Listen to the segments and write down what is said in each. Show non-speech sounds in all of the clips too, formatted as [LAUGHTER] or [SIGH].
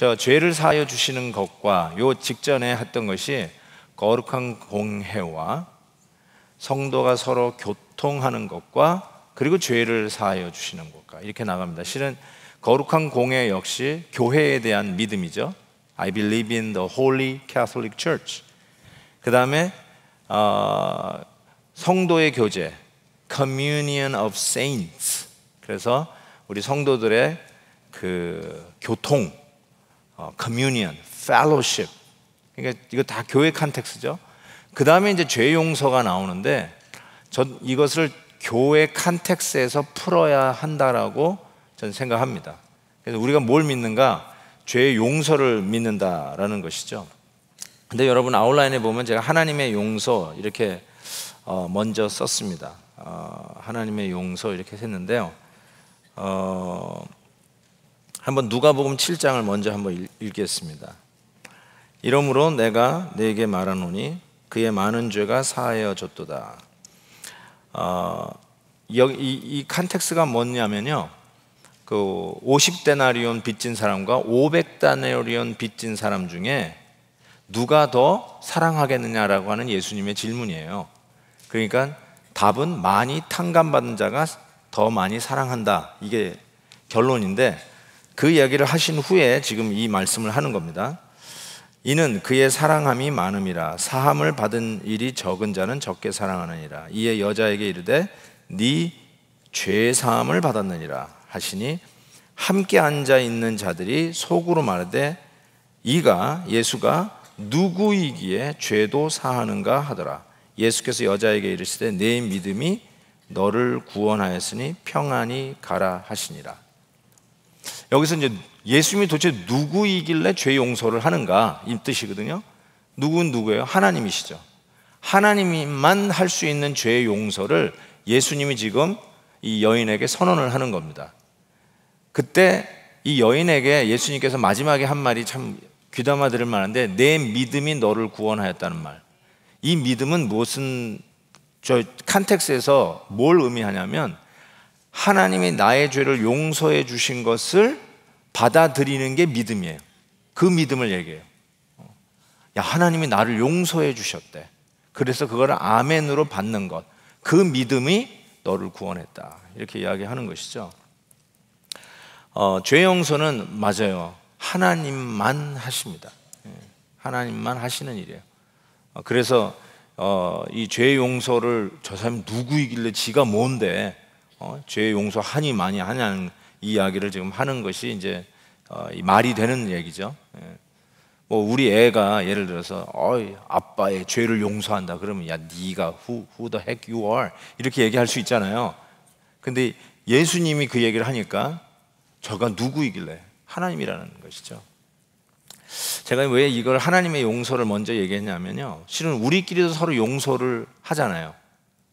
저 죄를 사하여 주시는 것과 요 직전에 했던 것이 거룩한 공회와 성도가 서로 교통하는 것과 그리고 죄를 사하여 주시는 것과 이렇게 나갑니다. 실은 거룩한 공회 역시 교회에 대한 믿음이죠. I believe in the Holy Catholic Church. 그 다음에 어, 성도의 교제, communion of saints. 그래서 우리 성도들의 그 교통, 어, communion, fellowship. 그러니까 이거 다 교회 칸텍스죠. 그 다음에 이제 죄 용서가 나오는데 전 이것을 교회 칸텍스에서 풀어야 한다라고 저는 생각합니다. 그래서 우리가 뭘 믿는가? 죄 용서를 믿는다라는 것이죠. 근데 여러분 아웃라인에 보면 제가 하나님의 용서 이렇게 어 먼저 썼습니다. 어 하나님의 용서 이렇게 했는데요. 어 한번 누가복음 7장을 먼저 한번 읽겠습니다. 이러므로 내가 내게 말하노니 그의 많은 죄가 사하여졌도다. 어, 여기 이, 이 칸텍스가 뭐냐면요. 그 50데나리온 빚진 사람과 500데나리온 빚진 사람 중에 누가 더 사랑하겠느냐라고 하는 예수님의 질문이에요. 그러니까 답은 많이 탕감받은 자가 더 많이 사랑한다. 이게 결론인데 그 이야기를 하신 후에 지금 이 말씀을 하는 겁니다. 이는 그의 사랑함이 많음이라 사함을 받은 일이 적은 자는 적게 사랑하느니라 이에 여자에게 이르되 네 죄 사함을 받았느니라 하시니 함께 앉아 있는 자들이 속으로 말하되 이가 예수가 누구이기에 죄도 사하는가 하더라 예수께서 여자에게 이르시되 내 믿음이 너를 구원하였으니 평안히 가라 하시니라 여기서 이제 예수님이 도대체 누구이길래 죄 용서를 하는가 이 뜻이거든요. 누구 누구예요? 하나님이시죠. 하나님만 할 수 있는 죄 용서를 예수님이 지금 이 여인에게 선언을 하는 겁니다. 그때 이 여인에게 예수님께서 마지막에 한 말이 참 귀담아 들을 만한데 내 믿음이 너를 구원하였다는 말. 이 믿음은 무엇저 칸텍스에서 뭘 의미하냐면 하나님이 나의 죄를 용서해 주신 것을 받아들이는 게 믿음이에요. 그 믿음을 얘기해요. 야, 하나님이 나를 용서해 주셨대. 그래서 그걸 아멘으로 받는 것. 그 믿음이 너를 구원했다. 이렇게 이야기하는 것이죠. 어, 죄 용서는 맞아요. 하나님만 하십니다. 예, 하나님만 하시는 일이에요. 어, 그래서 어, 이 죄 용서를 저 사람이 누구이길래 지가 뭔데 어, 죄 용서 하니 많이 하냐는 이야기를 지금 하는 것이 이제 어, 말이 되는 얘기죠. 예. 뭐 우리 애가 예를 들어서 어이 아빠의 죄를 용서한다 그러면 야 네가 who, who the heck you are 이렇게 얘기할 수 있잖아요. 근데 예수님이 그 얘기를 하니까 저가 누구이길래 하나님이라는 것이죠. 제가 왜 이걸 하나님의 용서를 먼저 얘기했냐면요. 실은 우리끼리도 서로 용서를 하잖아요.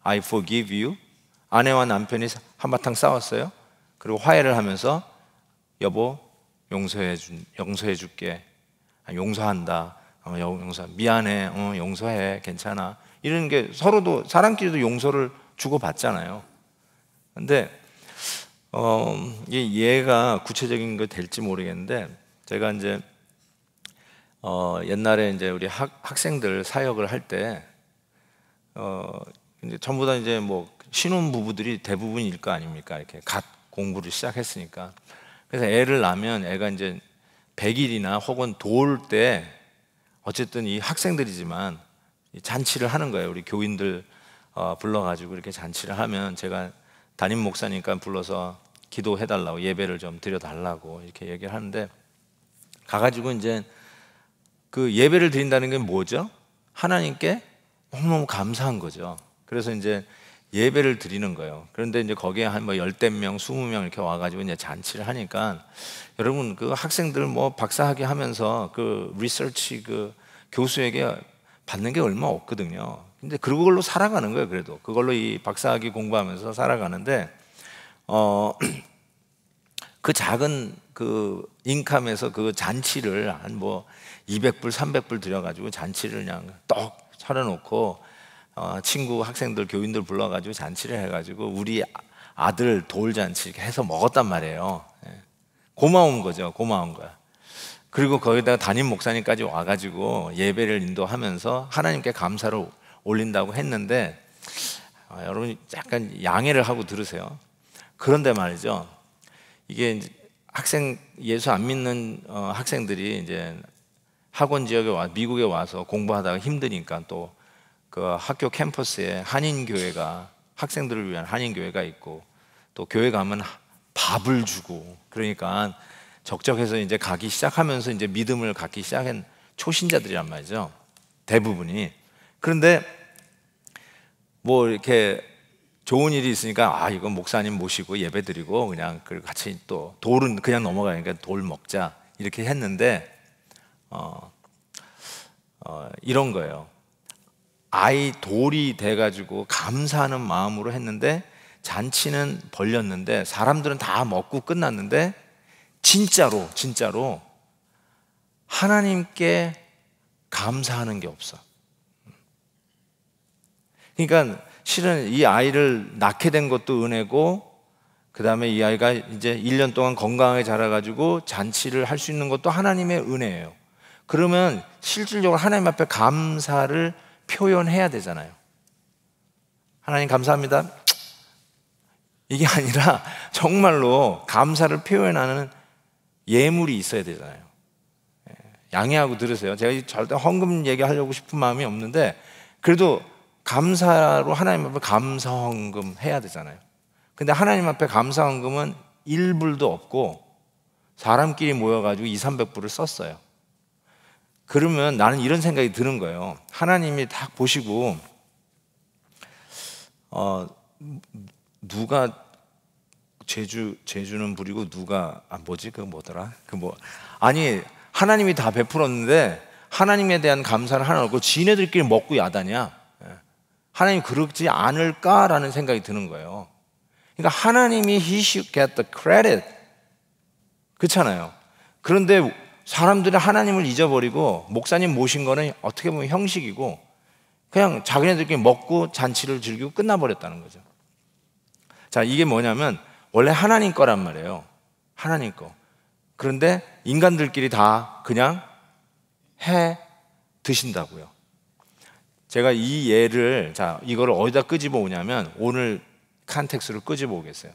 I forgive you. 아내와 남편이 한바탕 싸웠어요. 그리고 화해를 하면서 여보 용서해 준 용서해 줄게. 아, 용서한다. 어, 용서 미안해. 어, 용서해. 괜찮아. 이런 게 서로도 사람끼리도 용서를 주고 받잖아요. 근데 어, 얘가 구체적인 거 될지 모르겠는데 제가 이제 어, 옛날에 이제 우리 학, 생들 사역을 할 때, 어, 이제 전부 다 이제 뭐 신혼 부부들이 대부분일 거 아닙니까? 이렇게 갓 공부를 시작했으니까. 그래서 애를 낳으면 애가 이제 100일이나 혹은 도울 때 어쨌든 이 학생들이지만 잔치를 하는 거예요. 우리 교인들 어, 불러가지고 이렇게 잔치를 하면 제가 담임 목사니까 불러서 기도해달라고 예배를 좀 드려달라고 이렇게 얘기를 하는데 가가지고 이제 그 예배를 드린다는 게 뭐죠? 하나님께 너무너무 감사한 거죠. 그래서 이제 예배를 드리는 거예요. 그런데 이제 거기에 한 뭐 열댓 명, 스무 명 이렇게 와가지고 이제 잔치를 하니까 여러분 그 학생들 뭐 박사학위 하면서 그 리서치 그 교수에게 받는 게 얼마 없거든요. 근데 그걸로 살아가는 거예요. 그래도 그걸로 이 박사학위 공부하면서 살아가는데 어. [CLEARS THROAT] 그 작은 그 인컴에서 그 잔치를 한 뭐 200불, 300불 들여가지고 잔치를 그냥 떡 차려놓고 어, 친구 학생들 교인들 불러가지고 잔치를 해가지고 우리 아들 돌 잔치 해서 먹었단 말이에요. 예. 고마운 거죠. 고마운 거야. 그리고 거기다가 담임 목사님까지 와가지고 예배를 인도하면서 하나님께 감사를 올린다고 했는데 어, 여러분 약간 양해를 하고 들으세요. 그런데 말이죠. 이게 이제 학생 예수 안 믿는 어, 학생들이 이제 학원 지역에 와 미국에 와서 공부하다가 힘드니까 또그 학교 캠퍼스에 한인교회가 학생들을 위한 한인교회가 있고 또 교회 가면 밥을 주고 그러니까 적적해서 이제 가기 시작하면서 이제 믿음을 갖기 시작한 초신자들이란 말이죠. 대부분이. 그런데 뭐 이렇게 좋은 일이 있으니까 아, 이건 목사님 모시고 예배 드리고 그냥 그 같이 또 돌은 그냥 넘어가니까 돌 먹자 이렇게 했는데 어, 어, 이런 거예요. 아이 돌이 돼가지고 감사하는 마음으로 했는데 잔치는 벌렸는데 사람들은 다 먹고 끝났는데 진짜로 진짜로 하나님께 감사하는 게 없어. 그러니까 실은 이 아이를 낳게 된 것도 은혜고 그 다음에 이 아이가 이제 1년 동안 건강하게 자라가지고 잔치를 할 수 있는 것도 하나님의 은혜예요. 그러면 실질적으로 하나님 앞에 감사를 표현해야 되잖아요. 하나님 감사합니다. 이게 아니라 정말로 감사를 표현하는 예물이 있어야 되잖아요. 예, 양해하고 들으세요. 제가 절대 헌금 얘기하려고 싶은 마음이 없는데 그래도 감사로 하나님 앞에 감사 헌금 해야 되잖아요. 근데 하나님 앞에 감사 헌금은 1불도 없고 사람끼리 모여가지고 2, 300불을 썼어요. 그러면 나는 이런 생각이 드는 거예요. 하나님이 딱 보시고, 어, 누가 제주, 제주는 부리고 누가, 아, 뭐지? 그 뭐더라? 그 뭐. 아니, 하나님이 다 베풀었는데 하나님에 대한 감사를 하나 없고 지네들끼리 먹고 야다냐? 예. 하나님 그렇지 않을까라는 생각이 드는 거예요. 그러니까 하나님이 he should get the credit. 그렇잖아요. 그런데 사람들은 하나님을 잊어버리고 목사님 모신 거는 어떻게 보면 형식이고 그냥 자기네들끼리 먹고 잔치를 즐기고 끝나버렸다는 거죠. 자, 이게 뭐냐면 원래 하나님 거란 말이에요. 하나님 거. 그런데 인간들끼리 다 그냥 해 드신다고요. 제가 이 예를 자, 이거를 어디다 끄집어 오냐면 오늘 칸텍스를 끄집어 오겠어요.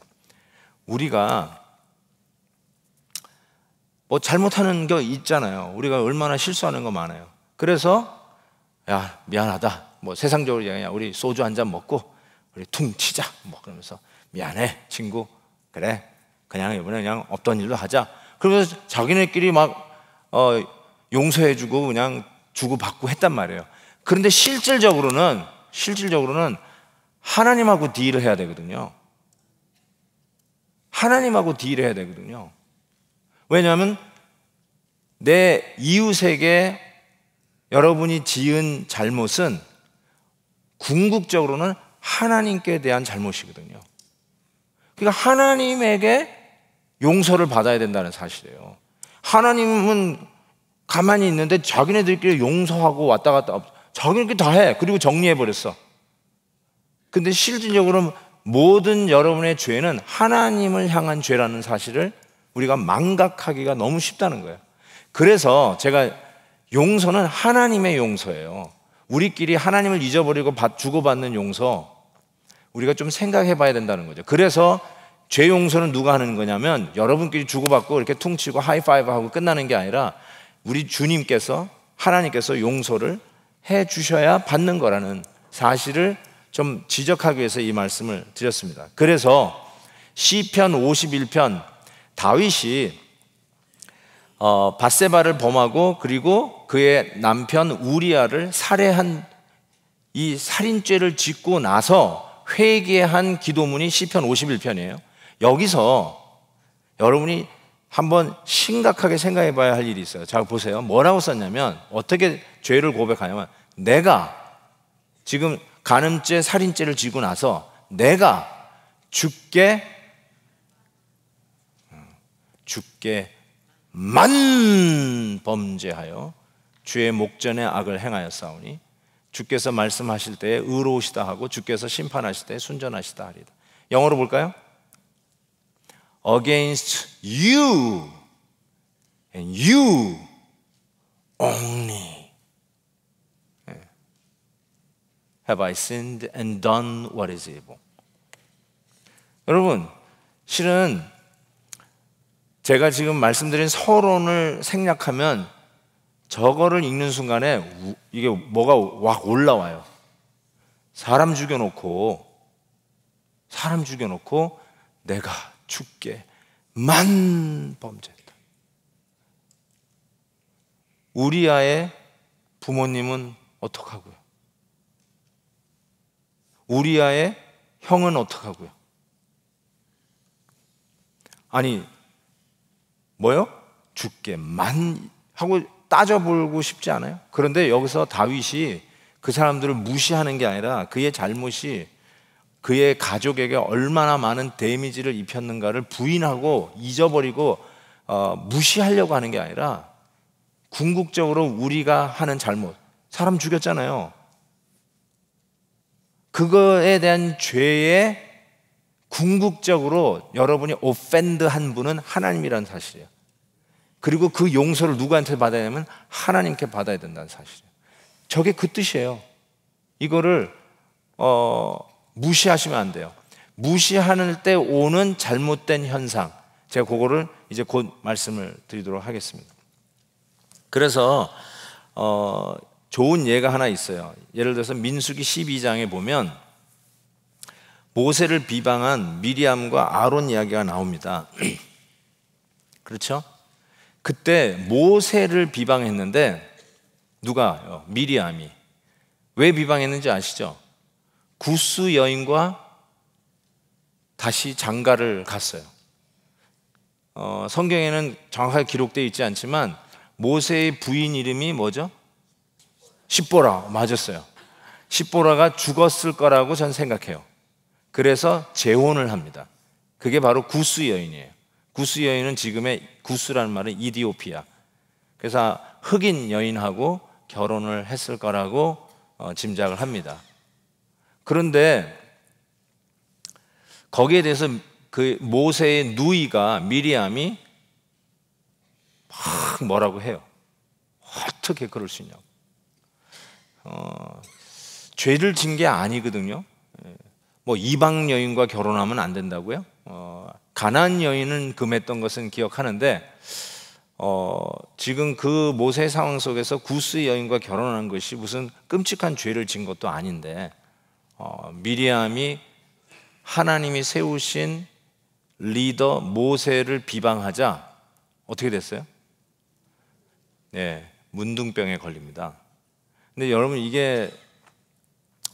우리가 어, 잘못하는 게 있잖아요. 우리가 얼마나 실수하는 거 많아요. 그래서 야 미안하다. 뭐 세상적으로 얘기냐 우리 소주 한 잔 먹고 우리 퉁 치자. 뭐 그러면서 미안해 친구 그래 그냥 이번에 그냥 없던 일로 하자. 그러면서 자기네끼리 막 어, 용서해주고 그냥 주고받고 했단 말이에요. 그런데 실질적으로는 실질적으로는 하나님하고 딜을 해야 되거든요. 하나님하고 딜을 해야 되거든요. 왜냐하면 내 이웃에게 여러분이 지은 잘못은 궁극적으로는 하나님께 대한 잘못이거든요. 그러니까 하나님에게 용서를 받아야 된다는 사실이에요. 하나님은 가만히 있는데 자기네들끼리 용서하고 왔다 갔다 자기네끼리 다 해. 그리고 정리해 버렸어. 근데 실질적으로 모든 여러분의 죄는 하나님을 향한 죄라는 사실을 우리가 망각하기가 너무 쉽다는 거예요. 그래서 제가 용서는 하나님의 용서예요. 우리끼리 하나님을 잊어버리고 주고받는 용서 우리가 좀 생각해 봐야 된다는 거죠. 그래서 죄 용서는 누가 하는 거냐면 여러분끼리 주고받고 이렇게 퉁치고 하이파이브 하고 끝나는 게 아니라 우리 주님께서 하나님께서 용서를 해 주셔야 받는 거라는 사실을 좀 지적하기 위해서 이 말씀을 드렸습니다. 그래서 시편 51편 다윗이 어, 바세바를 범하고 그리고 그의 남편 우리아를 살해한 이 살인죄를 짓고 나서 회개한 기도문이 시편 51편이에요. 여기서 여러분이 한번 심각하게 생각해 봐야 할 일이 있어요. 자, 보세요. 뭐라고 썼냐면 어떻게 죄를 고백하냐면 내가 지금 간음죄, 살인죄를 지고 나서 내가 죽게 주께만 범죄하여 주의 목전에 악을 행하여 싸우니 주께서 말씀하실 때에 의로우시다 하고 주께서 심판하실 때에 순전하시다 하리다. 영어로 볼까요? Against you and you only 예. have I sinned and done what is evil. 여러분, 실은 제가 지금 말씀드린 서론을 생략하면 저거를 읽는 순간에 이게 뭐가 확 올라와요. 사람 죽여놓고, 사람 죽여놓고 내가 죽게만 범죄했다. 우리아의 부모님은 어떡하고요? 우리아의 형은 어떡하고요? 아니, 뭐요? 죽게만 하고 따져보고 싶지 않아요? 그런데 여기서 다윗이 그 사람들을 무시하는 게 아니라 그의 잘못이 그의 가족에게 얼마나 많은 데미지를 입혔는가를 부인하고 잊어버리고 어, 무시하려고 하는 게 아니라 궁극적으로 우리가 하는 잘못, 사람 죽였잖아요. 그거에 대한 죄에 궁극적으로 여러분이 오펜드한 분은 하나님이란 사실이에요. 그리고 그 용서를 누구한테 받아야냐면 하나님께 받아야 된다는 사실이에요. 저게 그 뜻이에요. 이거를 어, 무시하시면 안 돼요. 무시하는 때 오는 잘못된 현상. 제가 그거를 이제 곧 말씀을 드리도록 하겠습니다. 그래서 어, 좋은 예가 하나 있어요. 예를 들어서 민수기 12장에 보면 모세를 비방한 미리암과 아론 이야기가 나옵니다. [CLEARS THROAT] 그렇죠? 그때 모세를 비방했는데 누가 어, 미리암이 왜 비방했는지 아시죠? 구스 여인과 다시 장가를 갔어요. 어, 성경에는 정확하게 기록되어 있지 않지만 모세의 부인 이름이 뭐죠? 십보라 맞았어요. 십보라가 죽었을 거라고 전 생각해요. 그래서 재혼을 합니다. 그게 바로 구스 여인이에요. 구스 여인은 지금의 구스라는 말은 이디오피아. 그래서 흑인 여인하고 결혼을 했을 거라고 어, 짐작을 합니다. 그런데 거기에 대해서 그 모세의 누이가 미리암이 막 뭐라고 해요. 어떻게 그럴 수 있냐고. 어, 죄를 진 게 아니거든요. 뭐 이방 여인과 결혼하면 안 된다고요? 어, 가난 여인은 금했던 것은 기억하는데 어, 지금 그 모세 상황 속에서 구스 여인과 결혼한 것이 무슨 끔찍한 죄를 진 것도 아닌데 어, 미리암이 하나님이 세우신 리더 모세를 비방하자 어떻게 됐어요? 네, 문둥병에 걸립니다. 근데 여러분 이게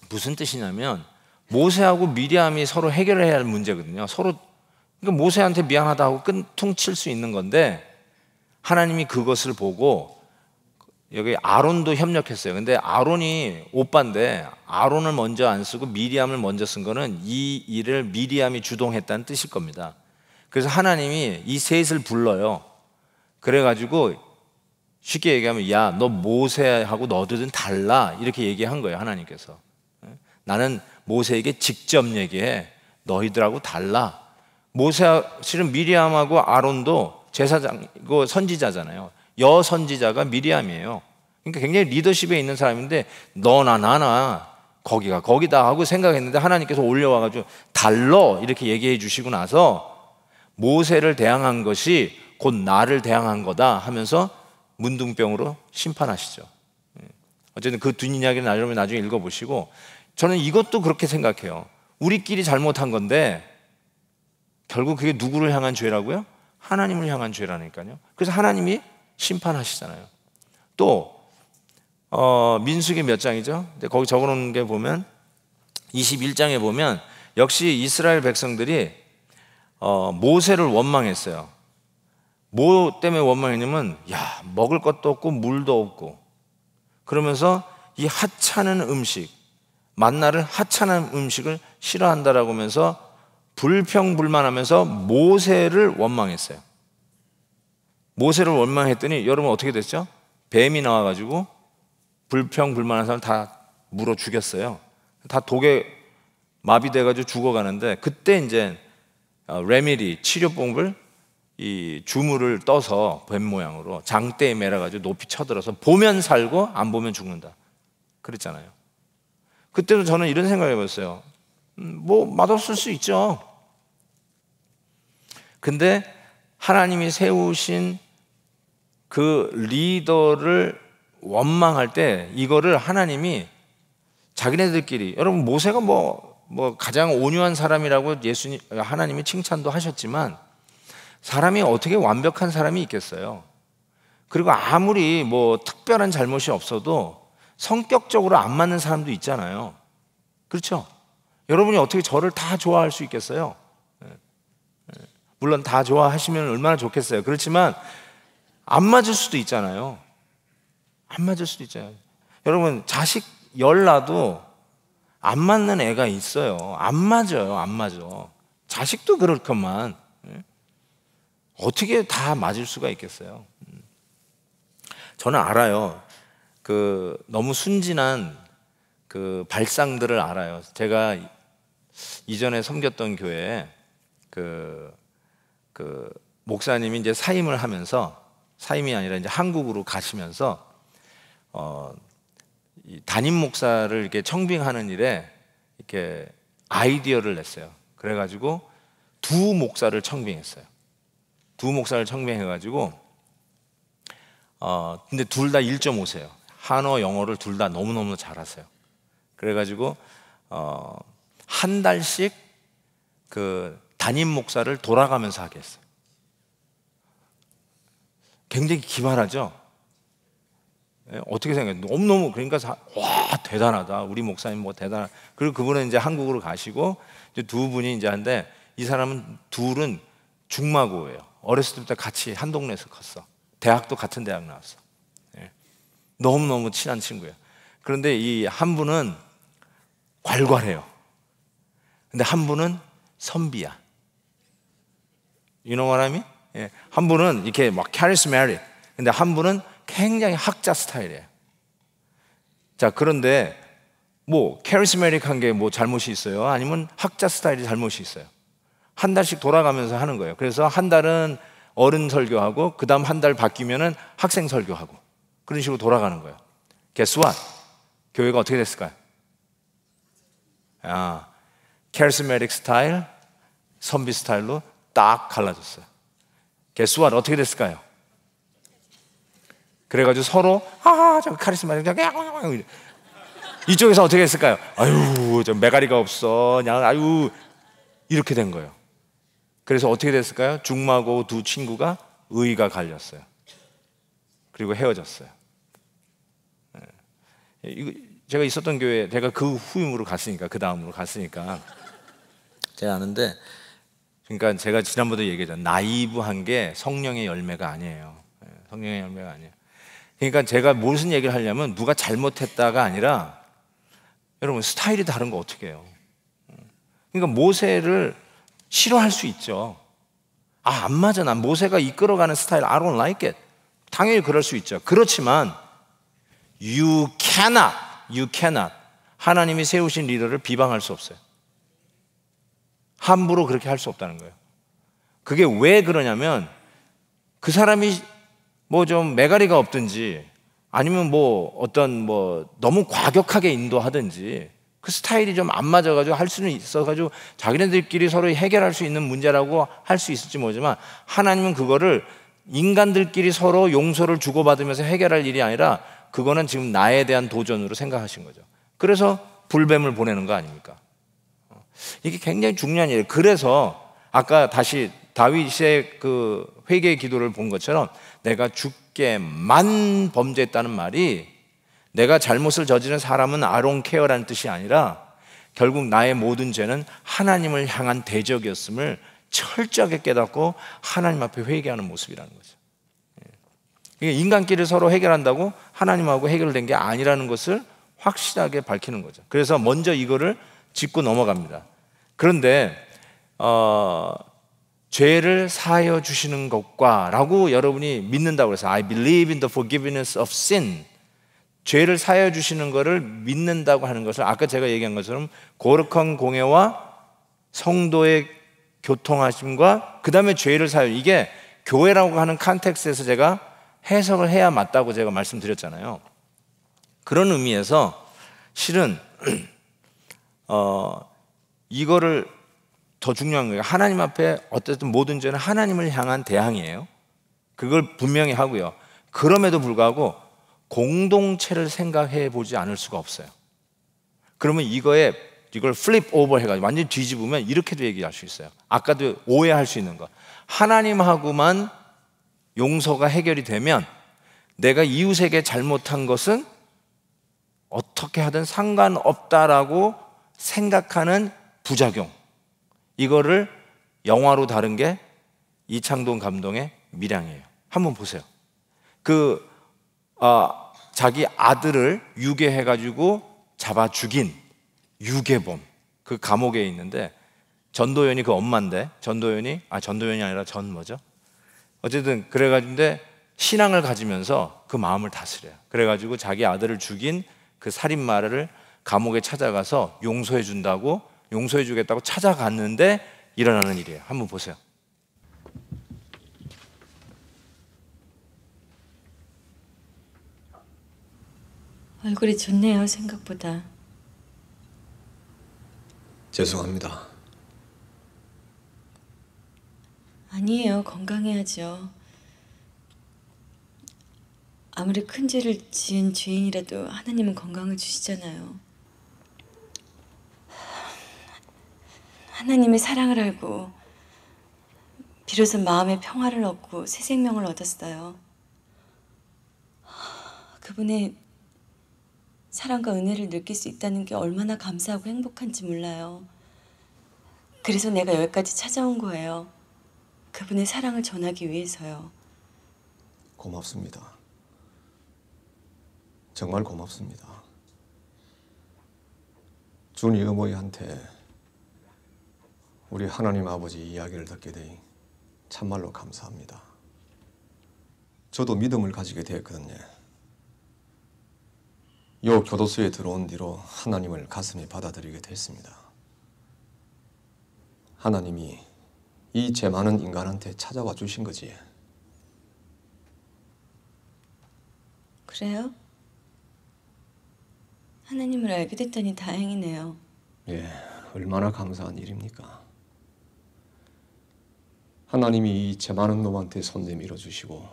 무슨 뜻이냐면 모세하고 미리암이 서로 해결해야 할 문제거든요. 서로 그러니까 모세한테 미안하다 고 끈퉁칠 수 있는 건데 하나님이 그것을 보고 여기 아론도 협력했어요. 근데 아론이 오빠인데 아론을 먼저 안 쓰고 미리암을 먼저 쓴 거는 이 일을 미리암이 주동했다는 뜻일 겁니다. 그래서 하나님이 이 셋을 불러요. 그래가지고 쉽게 얘기하면 야 너 모세하고 너들은 달라 이렇게 얘기한 거예요 하나님께서. 나는 모세에게 직접 얘기해. 너희들하고 달라. 모세 실은 미리암하고 아론도 제사장 이거 그 선지자잖아요. 여 선지자가 미리암이에요. 그러니까 굉장히 리더십에 있는 사람인데 너나 나나 거기가 거기다 하고 생각했는데 하나님께서 올려와 가지고 달러 이렇게 얘기해 주시고 나서 모세를 대항한 것이 곧 나를 대항한 거다 하면서 문둥병으로 심판하시죠. 예. 어쨌든 그 뒷이야기는 나중에 나중에 읽어보시고 저는 이것도 그렇게 생각해요. 우리끼리 잘못한 건데 결국 그게 누구를 향한 죄라고요? 하나님을 향한 죄라니까요. 그래서 하나님이 심판하시잖아요. 또 어, 민수기 몇 장이죠? 거기 적어놓은 게 보면 21장에 보면 역시 이스라엘 백성들이 어, 모세를 원망했어요. 뭐 때문에 원망했냐면 야 먹을 것도 없고 물도 없고 그러면서 이 하찮은 음식 만나를 하찮은 음식을 싫어한다라고 하면서 불평불만하면서 모세를 원망했어요. 모세를 원망했더니 여러분 어떻게 됐죠? 뱀이 나와가지고 불평불만한 사람 다 물어 죽였어요. 다 독에 마비돼가지고 죽어가는데 그때 이제 어, 레미리 치료뽕을 이 주물을 떠서 뱀 모양으로 장대에 매라가지고 높이 쳐들어서 보면 살고 안 보면 죽는다. 그랬잖아요. 그때도 저는 이런 생각을 해봤어요. 음, 뭐 맛없을 수 있죠. 근데 하나님이 세우신 그 리더를 원망할 때 이거를 하나님이 자기네들끼리 여러분 모세가 뭐, 뭐 가장 온유한 사람이라고 예수님 하나님이 칭찬도 하셨지만 사람이 어떻게 완벽한 사람이 있겠어요? 그리고 아무리 뭐 특별한 잘못이 없어도 성격적으로 안 맞는 사람도 있잖아요. 그렇죠? 여러분이 어떻게 저를 다 좋아할 수 있겠어요? 예. 예. 물론 다 좋아하시면 얼마나 좋겠어요. 그렇지만 안 맞을 수도 있잖아요. 안 맞을 수도 있잖아요. 여러분, 자식 열나도 안 맞는 애가 있어요. 안 맞아요. 안 맞아. 자식도 그럴 것만. 예. 어떻게 다 맞을 수가 있겠어요? 음. 저는 알아요. 그 너무 순진한 그 발상들을 알아요. 제가 이전에 섬겼던 교회에 그, 그 목사님이 이제 사임을 하면서 사임이 아니라 이제 한국으로 가시면서 어, 이 담임 목사를 이렇게 청빙하는 일에 이렇게 아이디어를 냈어요. 그래가지고 두 목사를 청빙했어요. 두 목사를 청빙해가지고 어, 근데 둘 다 1.5세요. 한어, 영어를 둘 다 너무너무 잘하세요. 그래가지고 어, 한 달씩 그 담임 목사를 돌아가면서 하겠어요. 굉장히 기발하죠. 예, 어떻게 생각해 너무너무 그러니까 와 대단하다 우리 목사님 뭐 대단 하 그리고 그분은 이제 한국으로 가시고 이제 두 분이 이제 한데 이 사람은 둘은 중마고예요 어렸을 때부터 같이 한 동네에서 컸어 대학도 같은 대학 나왔어 너무너무 친한 친구예요. 그런데 이 한 분은 괄괄해요. 근데 한 분은 선비야. 유노 you know 예. 한 분은 이렇게 막 카리스마릭. 근데 한 분은 굉장히 학자 스타일이에요. 자, 그런데 뭐 카리스마릭한 게 뭐 잘못이 있어요? 아니면 학자 스타일이 잘못이 있어요? 한 달씩 돌아가면서 하는 거예요. 그래서 한 달은 어른 설교하고 그다음 한 달 바뀌면은 학생 설교하고 그런 식으로 돌아가는 거예요. Guess what? 교회가 어떻게 됐을까요? 아, 캐리스메릭 스타일, 선비 스타일로 딱 갈라졌어요. Guess what? 어떻게 됐을까요? 그래가지고 서로 아, 저 카리스마 그 이쪽에서 어떻게 했을까요? 아유, 저 메가리가 없어. 그냥 아유 이렇게 된 거예요. 그래서 어떻게 됐을까요? 중마고 두 친구가 의가 갈렸어요. 그리고 헤어졌어요. 예, 제가 있었던 교회, 제가 그 후임으로 갔으니까, 그 다음으로 갔으니까. 제가 아는데, 그러니까 제가 지난번에 얘기했잖아 나이브한 게 성령의 열매가 아니에요. 예, 성령의 열매가 아니에요. 그러니까 제가 무슨 얘기를 하려면 누가 잘못했다가 아니라 여러분 스타일이 다른 거 어떻게 해요? 그러니까 모세를 싫어할 수 있죠. 아, 안 맞아. 난 모세가 이끌어가는 스타일 I don't like it. 당연히 그럴 수 있죠. 그렇지만 you cannot, you cannot 하나님이 세우신 리더를 비방할 수 없어요. 함부로 그렇게 할 수 없다는 거예요. 그게 왜 그러냐면 그 사람이 뭐 좀 메가리가 없든지 아니면 뭐 어떤 뭐 너무 과격하게 인도하든지 그 스타일이 좀 안 맞아가지고 할 수는 있어가지고 자기네들끼리 서로 해결할 수 있는 문제라고 할 수 있을지 모르지만 하나님은 그거를 인간들끼리 서로 용서를 주고받으면서 해결할 일이 아니라 그거는 지금 나에 대한 도전으로 생각하신 거죠. 그래서 불뱀을 보내는 거 아닙니까? 어, 이게 굉장히 중요한 일이에요. 그래서 아까 다시 다윗의 그회개 기도를 본 것처럼 내가 죽게만 범죄했다는 말이 내가 잘못을 저지른 사람은 아론 케어라는 뜻이 아니라 결국 나의 모든 죄는 하나님을 향한 대적이었음을 철저하게 깨닫고 하나님 앞에 회개하는 모습이라는 거죠. 예. 인간끼리 서로 해결한다고 하나님하고 해결된 게 아니라는 것을 확실하게 밝히는 거죠. 그래서 먼저 이거를 짚고 넘어갑니다. 그런데 어, 죄를 사하여 주시는 것과라고 여러분이 믿는다고 해서 I believe in the forgiveness of sin. 죄를 사하여 주시는 것을 믿는다고 하는 것을 아까 제가 얘기한 것처럼 고룩한 공예와 성도의 교통하심과 그 다음에 죄를 사하여 이게 교회라고 하는 컨텍스에서 제가 해석을 해야 맞다고 제가 말씀드렸잖아요. 그런 의미에서 실은 [CLEARS THROAT] 어, 이거를 더 중요한 거예요. 하나님 앞에 어쨌든 모든 죄는 하나님을 향한 대항이에요. 그걸 분명히 하고요. 그럼에도 불구하고 공동체를 생각해 보지 않을 수가 없어요. 그러면 이거에 이걸 플립 오버 해가지고 완전히 뒤집으면 이렇게도 얘기할 수 있어요. 아까도 오해할 수 있는 거. 하나님하고만 용서가 해결이 되면 내가 이웃에게 잘못한 것은 어떻게 하든 상관없다라고 생각하는 부작용. 이거를 영화로 다룬 게 이창동 감독의 미량이에요. 한번 보세요. 그, 어, 자기 아들을 유괴해가지고 잡아 죽인 유괴범. 그 감옥에 있는데 전도연이 그 엄마인데 전도연이, 아, 전도연이 아니라 전 뭐죠? 어쨌든 그래가지고 신앙을 가지면서 그 마음을 다스려요. 그래가지고 자기 아들을 죽인 그 살인마를 감옥에 찾아가서 용서해 준다고 용서해 주겠다고 찾아갔는데 일어나는 일이에요. 한번 보세요. 얼굴이 좋네요, 생각보다. 죄송합니다. 아니에요. 건강해야죠. 아무리 큰 죄를 지은 죄인이라도 하나님은 건강을 주시잖아요. 하나님의 사랑을 알고 비로소 마음의 평화를 얻고 새 생명을 얻었어요. 그분의 사랑과 은혜를 느낄 수 있다는 게 얼마나 감사하고 행복한지 몰라요. 그래서 내가 여기까지 찾아온 거예요. 그분의 사랑을 전하기 위해서요. 고맙습니다. 정말 고맙습니다. 준이 어머니한테 우리 하나님 아버지 이야기를 듣게 되니 참말로 감사합니다. 저도 믿음을 가지게 되었거든요. 요 교도소에 들어온 뒤로 하나님을 가슴에 받아들이게 됐습니다. 하나님이 이죄 많은 인간한테 찾아와 주신 거지. 그래요? 하나님을 알게 됐다니 다행이네요. 예, 얼마나 감사한 일입니까? 하나님이 이죄 많은 놈한테 손 내밀어 주시고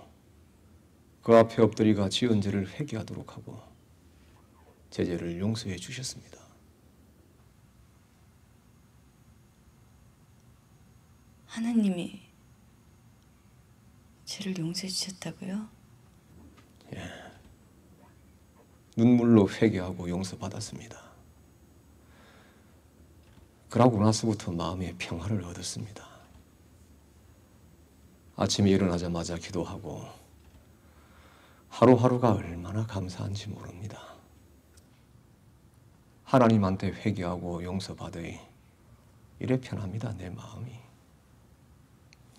그 앞에 엎드리가 지은 죄를 회개하도록 하고 제재를 용서해 주셨습니다. 하나님이 죄를 용서해 주셨다고요? 예. 눈물로 회개하고 용서받았습니다. 그러고 나서부터 마음의 평화를 얻었습니다. 아침에 일어나자마자 기도하고 하루하루가 얼마나 감사한지 모릅니다. 하나님한테 회개하고 용서받으니 이래 편합니다, 내 마음이.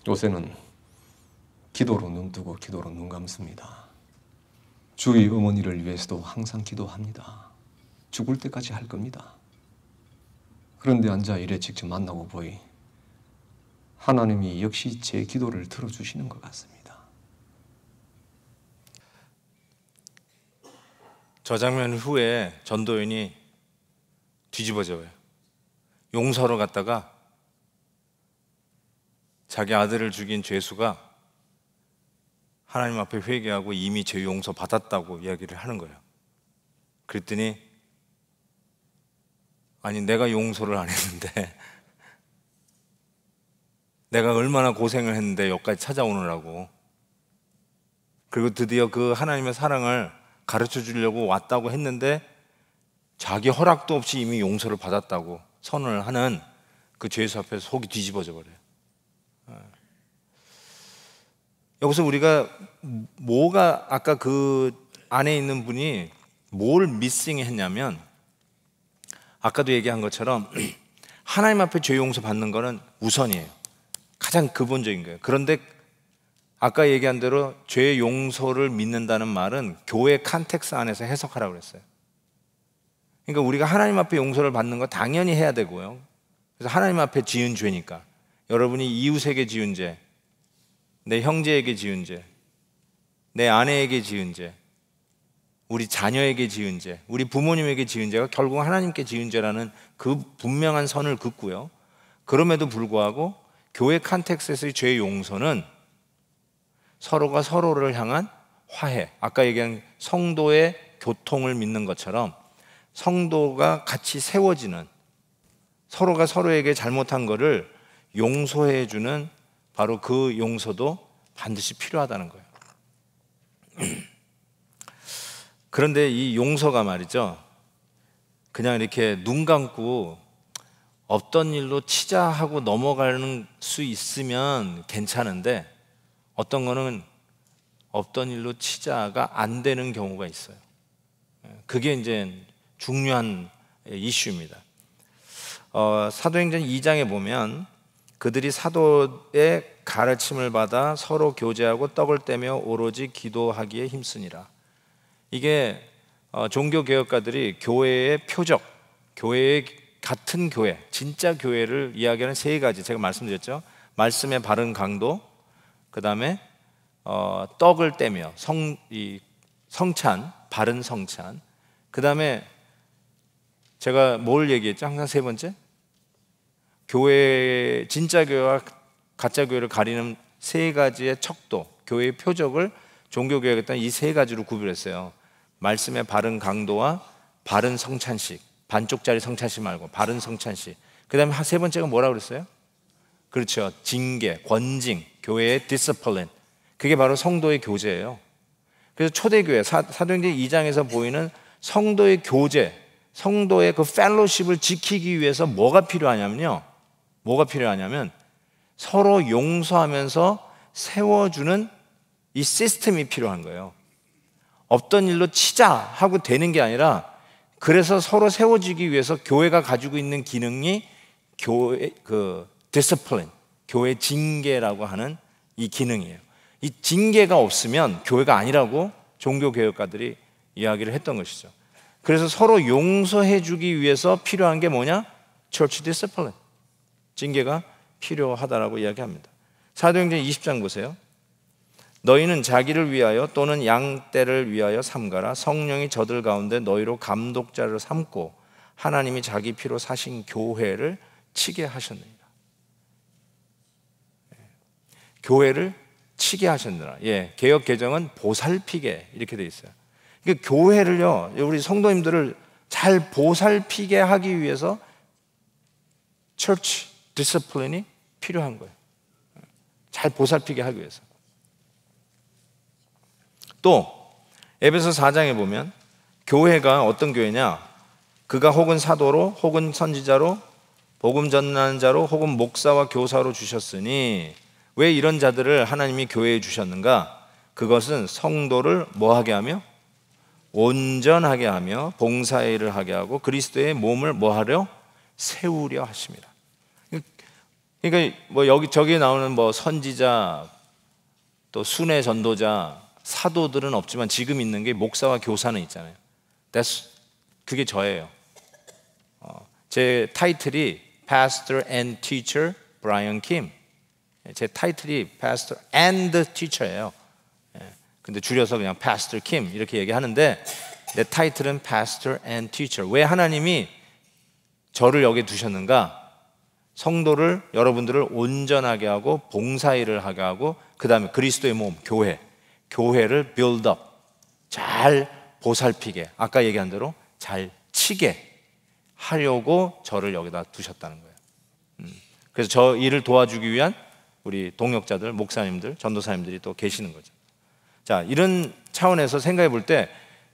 요새는 기도로 눈 뜨고 기도로 눈 감습니다. 주의 어머니를 위해서도 항상 기도합니다. 죽을 때까지 할 겁니다. 그런데 앉아 이래 직접 만나고 보이 하나님이 역시 제 기도를 들어주시는 것 같습니다. 저 장면 후에 전도인이 뒤집어져요. 용서로 갔다가 자기 아들을 죽인 죄수가 하나님 앞에 회개하고 이미 죄 용서 받았다고 이야기를 하는 거예요. 그랬더니 아니 내가 용서를 안 했는데 [LAUGHS] 내가 얼마나 고생을 했는데 여기까지 찾아오느라고 그리고 드디어 그 하나님의 사랑을 가르쳐 주려고 왔다고 했는데 자기 허락도 없이 이미 용서를 받았다고 선언을 하는 그 죄수 앞에 서 속이 뒤집어져 버려요. 여기서 우리가 뭐가 아까 그 안에 있는 분이 뭘 미싱했냐면 아까도 얘기한 것처럼 [CLEARS THROAT] 하나님 앞에 죄 용서 받는 거는 우선이에요. 가장 근본적인 거예요. 그런데 아까 얘기한 대로 죄 용서를 믿는다는 말은 교회 칸텍스 안에서 해석하라고 그랬어요. 그러니까 우리가 하나님 앞에 용서를 받는 거 당연히 해야 되고요. 그래서 하나님 앞에 지은 죄니까 여러분이 이웃에게 지은 죄, 내 형제에게 지은 죄, 내 아내에게 지은 죄, 우리 자녀에게 지은 죄, 우리 부모님에게 지은 죄가 결국 하나님께 지은 죄라는 그 분명한 선을 긋고요. 그럼에도 불구하고 교회 컨텍스에서의 죄 용서는 서로가 서로를 향한 화해. 아까 얘기한 성도의 교통을 믿는 것처럼 성도가 같이 세워지는 서로가 서로에게 잘못한 것을 용서해 주는 바로 그 용서도 반드시 필요하다는 거예요. [CLEARS THROAT] 그런데 이 용서가 말이죠. 그냥 이렇게 눈 감고 없던 일로 치자 하고 넘어가는 수 있으면 괜찮은데 어떤 거는 없던 일로 치자가 안 되는 경우가 있어요. 예, 그게 이제 중요한 이슈입니다. 어, 사도행전 2장에 보면 그들이 사도의 가르침을 받아 서로 교제하고 떡을 떼며 오로지 기도하기에 힘쓰니라. 이게 어, 종교 개혁가들이 교회의 표적, 교회의 같은 교회, 진짜 교회를 이야기하는 세 가지 제가 말씀드렸죠. 말씀의 바른 강도, 그 다음에 어, 떡을 떼며 성, 이, 성찬, 바른 성찬. 그 다음에 제가 뭘 얘기했죠? 항상 세 번째? 교회 진짜 교회와 가짜 교회를 가리는 세 가지의 척도, 교회의 표적을 종교 교회에 따른 이세 가지로 구별했어요. 말씀의 바른 강도와 바른 성찬식, 반쪽짜리 성찬식 말고 바른 성찬식. 그다음에 세 번째가 뭐라 고 그랬어요? 그렇죠. 징계, 권징, 교회의 디스플린. 그게 바로 성도의 교제예요. 그래서 초대교회 사도행전 2장에서 보이는 성도의 교제, 성도의 그 펠로십을 지키기 위해서 뭐가 필요하냐면요. 뭐가 필요하냐면 서로 용서하면서 세워주는 이 시스템이 필요한 거예요. 없던 일로 치자 하고 되는 게 아니라 그래서 서로 세워지기 위해서 교회가 가지고 있는 기능이 교회 그 디스플린, 교회 징계라고 하는 이 기능이에요. 이 징계가 없으면 교회가 아니라고 종교 개혁가들이 이야기를 했던 것이죠. 그래서 서로 용서해 주기 위해서 필요한 게 뭐냐? church discipline. 징계가 필요하다라고 이야기합니다. 사도행전 20장 보세요. 너희는 자기를 위하여 또는 양 떼를 위하여 삼가라 성령이 저들 가운데 너희로 감독자를 삼고 하나님이 자기 피로 사신 교회를 치게 하셨느니라. 예. 교회를 치게 하셨느라. 예, 개혁 개정은 보살피게 이렇게 돼 있어요. 그 교회를요, 우리 성도님들을 잘 보살피게 하기 위해서 철치 디스플린이 필요한 거예요. 잘 보살피게 하기 위해서. 또 에베소 4장에 보면 교회가 어떤 교회냐? 그가 혹은 사도로 혹은 선지자로 복음 전하는 자로 혹은 목사와 교사로 주셨으니 왜 이런 자들을 하나님이 교회에 주셨는가? 그것은 성도를 뭐하게 하며 온전하게 하며 봉사의 일을 하게 하고 그리스도의 몸을 뭐하려 세우려 하십니다. 그러니까 뭐 여기 저기 나오는 뭐 선지자 또 순회 전도자 사도들은 없지만 지금 있는 게 목사와 교사는 있잖아요. That's, 그게 저예요. 어, 제 타이틀이 Pastor and Teacher Brian Kim. 예, 제 타이틀이 Pastor and Teacher예요. 예, 근데 줄여서 그냥 Pastor Kim 이렇게 얘기하는데 내 타이틀은 Pastor and Teacher. 왜 하나님이 저를 여기 두셨는가? 성도를 여러분들을 온전하게 하고 봉사일을 하게 하고 그다음에 그리스도의 몸 교회 교회를 빌드업 잘 보살피게 아까 얘기한 대로 잘 치게 하려고 저를 여기다 두셨다는 거예요. 음. 그래서 저 일을 도와주기 위한 우리 동역자들 목사님들 전도사님들이 또 계시는 거죠. 자 이런 차원에서 생각해 볼 때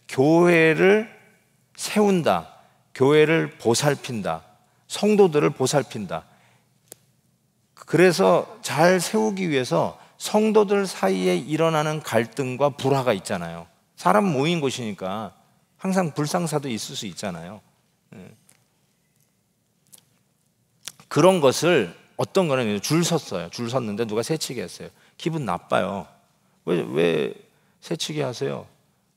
교회를 세운다 교회를 보살핀다 성도들을 보살핀다 그래서 잘 세우기 위해서 성도들 사이에 일어나는 갈등과 불화가 있잖아요. 사람 모인 곳이니까 항상 불상사도 있을 수 있잖아요. 예. 그런 것을 어떤 거는 줄 섰어요. 줄 섰는데 누가 새치기 했어요. 기분 나빠요. 왜, 왜 새치기 하세요?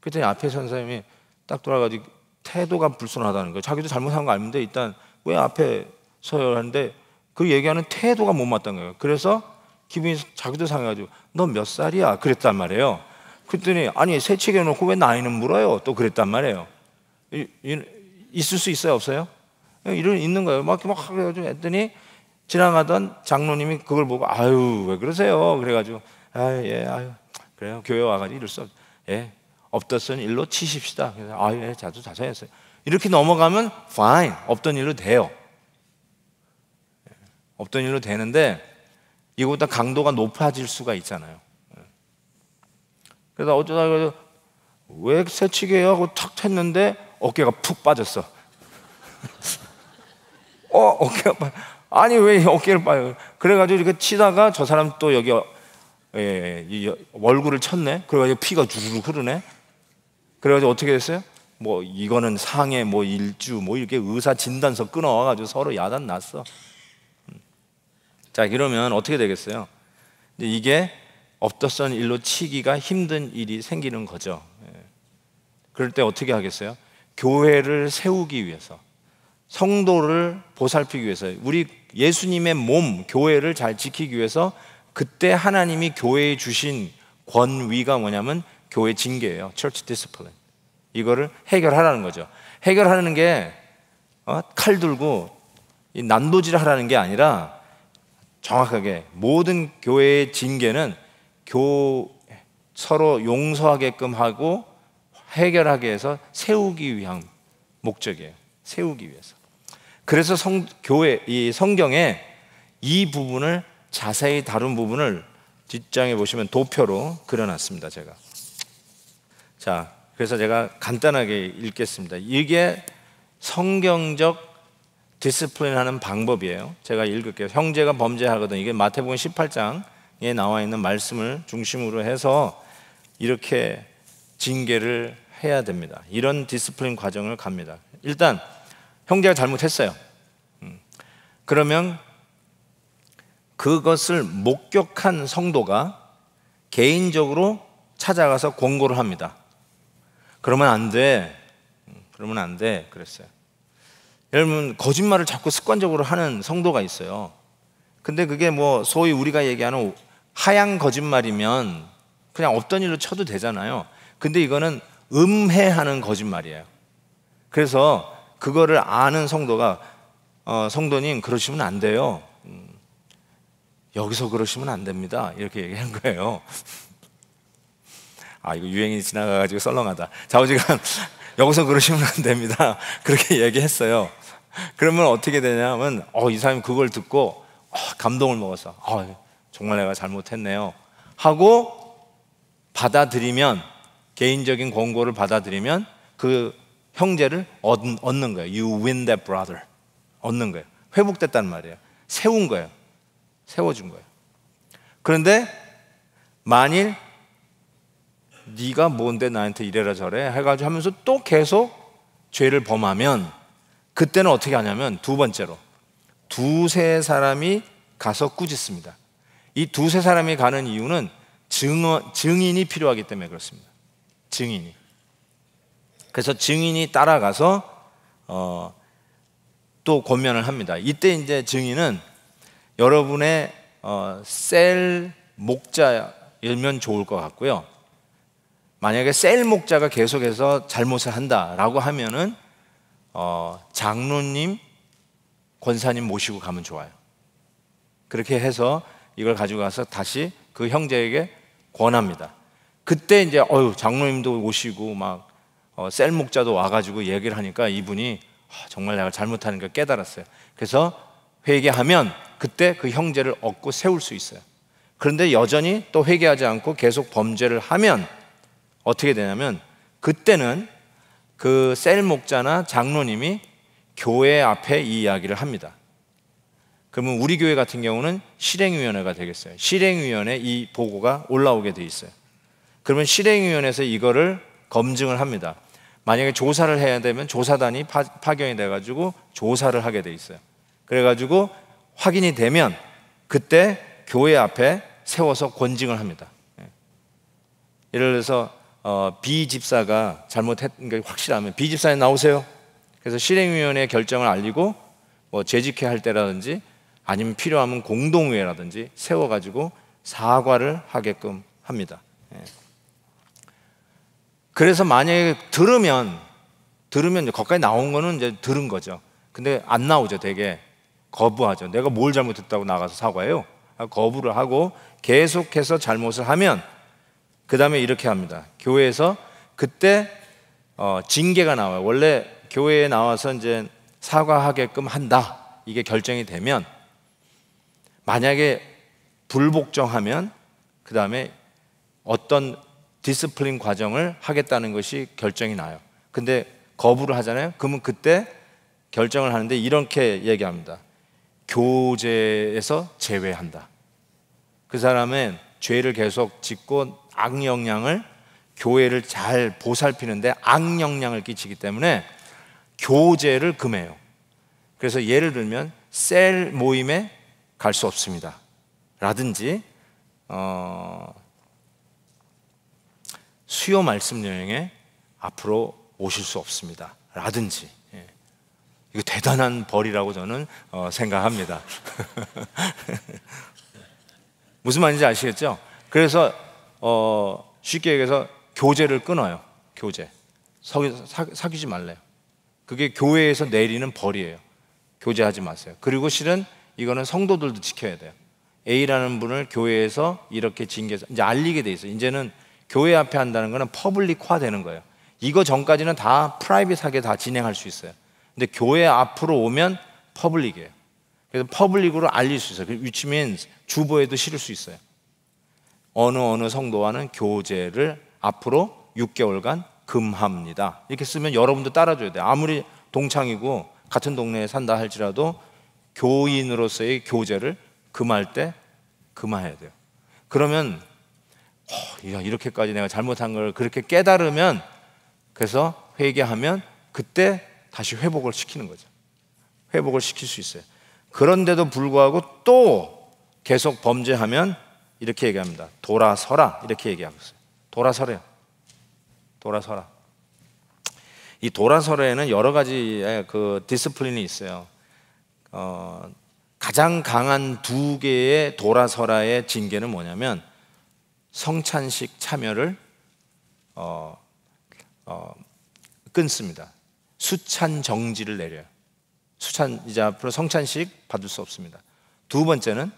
그랬더니 앞에 선사님이 딱 돌아가지고 태도가 불순하다는 거예요. 자기도 잘못한 거 아는데 일단 왜 앞에 서요? 하는데 그 얘기하는 태도가 못 맞던 거예요. 그래서 기분이 자기도 상해가지고 너 몇 살이야? 그랬단 말이에요. 그랬더니 아니 새치기 해놓고 왜 나이는 물어요? 또 그랬단 말이에요. 이, 있을 수 있어요? 없어요? 이런 있는 거예요. 막, 막 그래가지고 했더니 지나가던 장로님이 그걸 보고 아유 왜 그러세요? 그래가지고 아예 아유 그래요 교회 와가지고 이럴 수 없. 예 없던 일로 치십시다. 그래서 아예 자주 자세했어요. 이렇게 넘어가면 fine 없던 일로 돼요. 없던 일로 되는데 이거보다 강도가 높아질 수가 있잖아요. 그래서 어쩌다 그래서 왜 새치기 하고 탁 했는데 어깨가 푹 빠졌어. [LAUGHS] 어 어깨가 빠. 아니 왜 어깨를 빠요? 그래가지고 이렇게 치다가 저 사람 또 여기 예, 예, 얼굴을 쳤네. 그래가지고 피가 주르륵 흐르네. 그래가지고 어떻게 됐어요? 뭐 이거는 상해 뭐 일주 뭐 이렇게 의사 진단서 끊어와가지고 서로 야단 났어. 자, 이러면 어떻게 되겠어요? 이게 업더선 일로 치기가 힘든 일이 생기는 거죠. 예. 그럴 때 어떻게 하겠어요? 교회를 세우기 위해서, 성도를 보살피기 위해서, 우리 예수님의 몸, 교회를 잘 지키기 위해서 그때 하나님이 교회에 주신 권위가 뭐냐면 교회 징계예요. Church Discipline. 이거를 해결하라는 거죠. 해결하는 게칼 어? 들고 난도질 하라는 게 아니라 정확하게 모든 교회의 징계는 교 서로 용서하게끔 하고 해결하게 해서 세우기 위한 목적이에요. 세우기 위해서. 그래서 성, 교회 이 성경에 이 부분을 자세히 다룬 부분을 뒷장에 보시면 도표로 그려놨습니다. 제가. 자, 그래서 제가 간단하게 읽겠습니다. 이게 성경적 디스플린하는 방법이에요. 제가 읽을게요. 형제가 범죄하거든. 이게 마태복음 18장에 나와 있는 말씀을 중심으로 해서 이렇게 징계를 해야 됩니다. 이런 디스플린 과정을 갑니다. 일단 형제가 잘못했어요. 음. 그러면 그것을 목격한 성도가 개인적으로 찾아가서 권고를 합니다. 그러면 안 돼. 음, 그러면 안 돼. 그랬어요. 여러분 거짓말을 자꾸 습관적으로 하는 성도가 있어요. 근데 그게 뭐 소위 우리가 얘기하는 하향 거짓말이면 그냥 없던 일로 쳐도 되잖아요. 근데 이거는 음해하는 거짓말이에요. 그래서 그거를 아는 성도가 어, 성도님 그러시면 안 돼요. 음, 여기서 그러시면 안 됩니다. 이렇게 얘기한 거예요. 아 이거 유행이 지나가가지고 썰렁하다. 자오지간 [LAUGHS] 여기서 그러시면 안 됩니다. [LAUGHS] 그렇게 얘기했어요. 그러면 어떻게 되냐면 어, 이 사람이 그걸 듣고 어, 감동을 먹었어. 어, 아, 정말 내가 잘못했네요. 하고 받아들이면 개인적인 권고를 받아들이면 그 형제를 얻, 얻는 거예요. You win that brother. 얻는 거예요. 회복됐단 말이에요. 세운 거예요. 세워준 거예요. 그런데 만일 네가 뭔데 나한테 이래라 저래 해가지고 하면서 또 계속 죄를 범하면 그때는 어떻게 하냐면 두 번째로 두세 사람이 가서 꾸짖습니다. 이 두세 사람이 가는 이유는 증어, 증인이 필요하기 때문에 그렇습니다. 증인이. 그래서 증인이 따라가서 어, 또 권면을 합니다. 이때 이제 증인은 여러분의 어, 셀 목자일면 좋을 것 같고요. 만약에 셀 목자가 계속해서 잘못을 한다라고 하면은 어, 장로님, 권사님 모시고 가면 좋아요. 그렇게 해서 이걸 가지고 가서 다시 그 형제에게 권합니다. 그때 이제 어유 장로님도 오시고 막 어, 셀 목자도 와가지고 얘기를 하니까 이분이 아, 정말 내가 잘못하는 걸 깨달았어요. 그래서 회개하면 그때 그 형제를 얻고 세울 수 있어요. 그런데 여전히 또 회개하지 않고 계속 범죄를 하면 어떻게 되냐면 그때는 그셀 목자나 장로님이 교회 앞에 이 이야기를 합니다. 그러면 우리 교회 같은 경우는 실행위원회가 되겠어요. 실행위원회 이 보고가 올라오게 돼 있어요. 그러면 실행위원회에서 이거를 검증을 합니다. 만약에 조사를 해야 되면 조사단이 파, 견이 돼가지고 조사를 하게 돼 있어요. 그래가지고 확인이 되면 그때 교회 앞에 세워서 권징을 합니다. 예. 예를 들어서 어, 비 집사가 잘못했 그러니까 확실하면 비 집사님 나오세요. 그래서 실행위원회 결정을 알리고 뭐 재직회 할 때라든지 아니면 필요하면 공동회라든지 세워가지고 사과를 하게끔 합니다. 예. 그래서 만약에 들으면 들으면 거기까지 나온 거는 이제 들은 거죠. 근데 안 나오죠, 되게 거부하죠. 내가 뭘 잘못했다고 나가서 사과해요? 아, 거부를 하고 계속해서 잘못을 하면 그 다음에 이렇게 합니다. 교회에서 그때 어, 징계가 나와요. 원래 교회에 나와서 이제 사과하게끔 한다. 이게 결정이 되면 만약에 불복종하면 그 다음에 어떤 디스플린 과정을 하겠다는 것이 결정이 나요. 근데 거부를 하잖아요. 그러면 그때 결정을 하는데 이렇게 얘기합니다. 교제에서 제외한다. 그 사람은 죄를 계속 짓고 악영향을 교회를 잘 보살피는데 악영향을 끼치기 때문에 교제를 금해요. 그래서 예를 들면 셀 모임에 갈 수 없습니다. 라든지 어, 수요 말씀 여행에 앞으로 오실 수 없습니다. 라든지 예. 이거 대단한 벌이라고 저는 어, 생각합니다. [LAUGHS] 무슨 말인지 아시겠죠? 그래서 어, 쉽게 얘기해서 교제를 끊어요. 교제. 사, 귀지 말래요. 그게 교회에서 내리는 벌이에요. 교제하지 마세요. 그리고 실은 이거는 성도들도 지켜야 돼요. A라는 분을 교회에서 이렇게 징계해서 이제 알리게 돼 있어요. 이제는 교회 앞에 한다는 거는 퍼블릭화 되는 거예요. 이거 전까지는 다 프라이빗하게 다 진행할 수 있어요. 근데 교회 앞으로 오면 퍼블릭이에요. 그래서 퍼블릭으로 알릴 수 있어요. 그, which m 주보에도 실을 수 있어요. 어느 어느 성도와는 교제를 앞으로 6개월간 금합니다. 이렇게 쓰면 여러분도 따라줘야 돼 아무리 동창이고 같은 동네에 산다 할지라도 교인으로서의 교제를 금할 때금해야 돼요. 그러면 어, 야, 이렇게까지 내가 잘못한 걸 그렇게 깨달으면 그래서 회개하면 그때 다시 회복을 시키는 거죠. 회복을 시킬 수 있어요. 그런데도 불구하고 또 계속 범죄하면 이렇게 얘기합니다. 돌아서라 이렇게 얘기하고 있어요. 돌아서래요. 돌아서라. 이 돌아서라에는 여러 가지의 그 디스플린이 있어요. 어, 가장 강한 두 개의 돌아서라의 징계는 뭐냐면 성찬식 참여를 어, 어, 끊습니다. 수찬 정지를 내려요. 수찬 이제 앞으로 성찬식 받을 수 없습니다. 두 번째는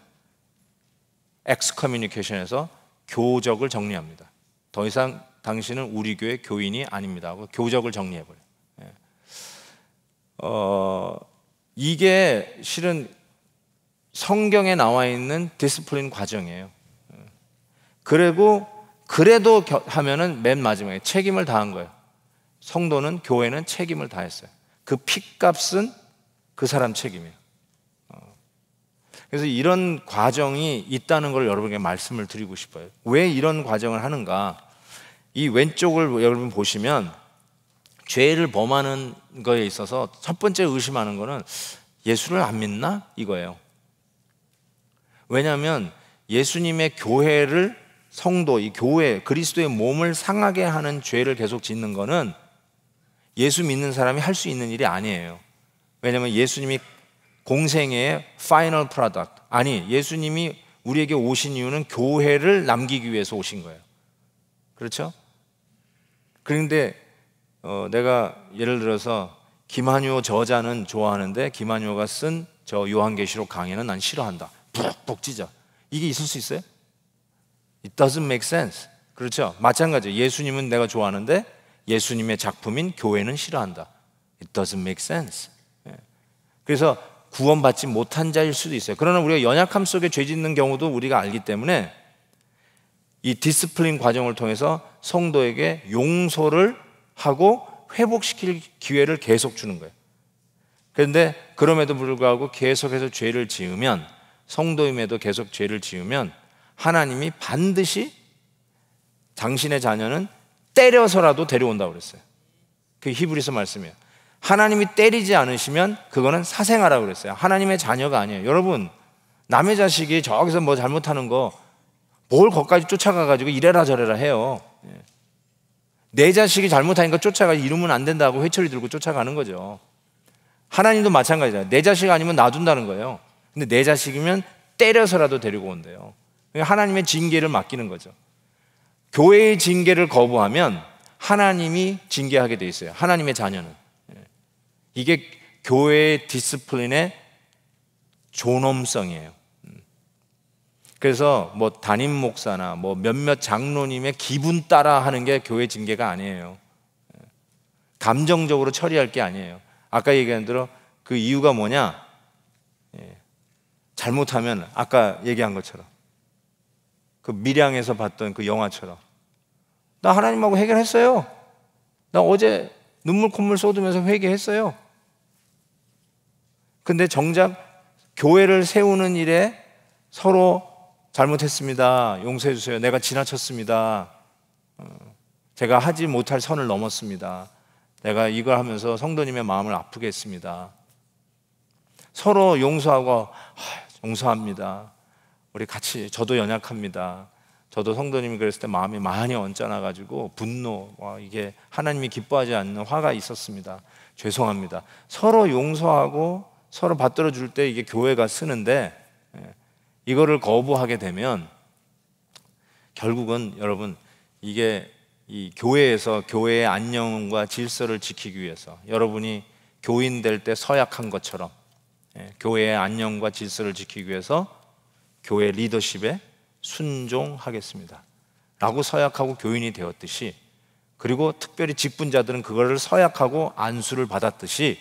엑스커뮤니케이션에서 교적을 정리합니다. 더 이상 당신은 우리 교회 교인이 아닙니다. 하고 교적을 정리해버려요. 예. 어, 이게 실은 성경에 나와 있는 디스플린 과정이에요. 예. 그리고 그래도 하면은 맨 마지막에 책임을 다한 거예요. 성도는 교회는 책임을 다했어요. 그 핏값은 그 사람 책임이에요. 그래서 이런 과정이 있다는 걸 여러분에게 말씀을 드리고 싶어요. 왜 이런 과정을 하는가? 이 왼쪽을 여러분 보시면 죄를 범하는 거에 있어서 첫 번째 의심하는 거는 예수를 안 믿나? 이거예요. 왜냐하면 예수님의 교회를 성도, 이 교회, 그리스도의 몸을 상하게 하는 죄를 계속 짓는 거는 예수 믿는 사람이 할 수 있는 일이 아니에요. 왜냐하면 예수님이 공생의 파이널 프로덕트. 아니, 예수님이 우리에게 오신 이유는 교회를 남기기 위해서 오신 거예요. 그렇죠? 그런데 어, 내가 예를 들어서 김한효 저자는 좋아하는데 김한효가 쓴 저 요한계시록 강의는 난 싫어한다. 푹푹 찢어. 이게 있을 수 있어요? It doesn't make sense. 그렇죠? 마찬가지. 예수님은 내가 좋아하는데 예수님의 작품인 교회는 싫어한다. It doesn't make sense. 예. 그래서 구원받지 못한 자일 수도 있어요. 그러나 우리가 연약함 속에 죄 짓는 경우도 우리가 알기 때문에 이 디스플린 과정을 통해서 성도에게 용서를 하고 회복시킬 기회를 계속 주는 거예요. 그런데 그럼에도 불구하고 계속해서 죄를 지으면 성도임에도 계속 죄를 지으면 하나님이 반드시 당신의 자녀는 때려서라도 데려온다고 그랬어요. 그 히브리서 말씀이에요. 하나님이 때리지 않으시면 그거는 사생아라고 그랬어요. 하나님의 자녀가 아니에요. 여러분, 남의 자식이 저기서 뭐 잘못하는 거, 뭘 거기까지 쫓아가가지고 이래라 저래라 해요. 예. 내 자식이 잘못하니까 쫓아가 이러면 안 된다고 회초리 들고 쫓아가는 거죠. 하나님도 마찬가지다. 내 자식 아니면 놔둔다는 거예요. 근데 내 자식이면 때려서라도 데리고 온대요. 그러니까 하나님의 징계를 맡기는 거죠. 교회의 징계를 거부하면 하나님이 징계하게 돼 있어요. 하나님의 자녀는. 이게 교회의 디스플린의 존엄성이에요. 그래서 뭐 담임 목사나 뭐 몇몇 장로님의 기분 따라 하는 게 교회 징계가 아니에요. 감정적으로 처리할 게 아니에요. 아까 얘기한 대로 그 이유가 뭐냐? 예. 잘못하면 아까 얘기한 것처럼 그 밀양에서 봤던 그 영화처럼 나 하나님하고 해결했어요. 나 어제 눈물 콧물 쏟으면서 회개했어요. 근데 정작 교회를 세우는 일에 서로 잘못했습니다. 용서해 주세요. 내가 지나쳤습니다. 어, 제가 하지 못할 선을 넘었습니다. 내가 이걸 하면서 성도님의 마음을 아프게 했습니다. 서로 용서하고 용서합니다. 우리 같이 저도 연약합니다. 저도 성도님이 그랬을 때 마음이 많이 언짢아 가지고 분노 와 이게 하나님이 기뻐하지 않는 화가 있었습니다. 죄송합니다. 서로 용서하고 서로 받들어 줄 때 이게 교회가 쓰는데 예, 이거를 거부하게 되면 결국은 여러분 이게 이 교회에서 교회의 안녕과 질서를 지키기 위해서 여러분이 교인 될 때 서약한 것처럼 예, 교회의 안녕과 질서를 지키기 위해서 교회 리더십에 순종하겠습니다. 라고 서약하고 교인이 되었듯이 그리고 특별히 직분자들은 그거를 서약하고 안수를 받았듯이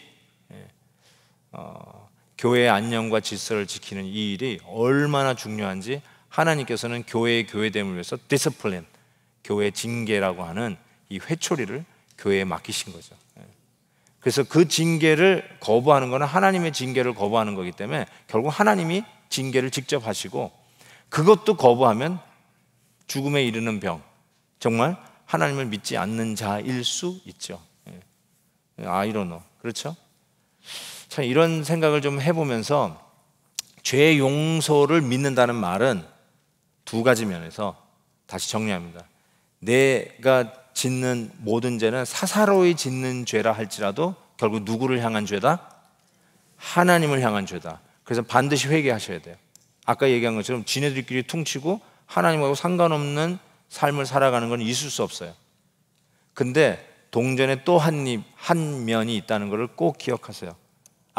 어, 교회의 안녕과 질서를 지키는 이 일이 얼마나 중요한지 하나님께서는 교회의 교회됨을 위해서 디스플린 교회 징계라고 하는 이 회초리를 교회에 맡기신 거죠. 예. 그래서 그 징계를 거부하는 것은 하나님의 징계를 거부하는 거기 때문에 결국 하나님이 징계를 직접 하시고 그것도 거부하면 죽음에 이르는 병 정말 하나님을 믿지 않는 자일 수 있죠. 예. 아이러노 그렇죠? 참 이런 생각을 좀 해보면서 죄 용서를 믿는다는 말은 두 가지 면에서 다시 정리합니다. 내가 짓는 모든 죄는 사사로이 짓는 죄라 할지라도 결국 누구를 향한 죄다? 하나님을 향한 죄다. 그래서 반드시 회개하셔야 돼요. 아까 얘기한 것처럼 지네들끼리 퉁치고 하나님하고 상관없는 삶을 살아가는 건 있을 수 없어요. 근데 동전에 또한 입, 한 면이 있다는 것을 꼭 기억하세요.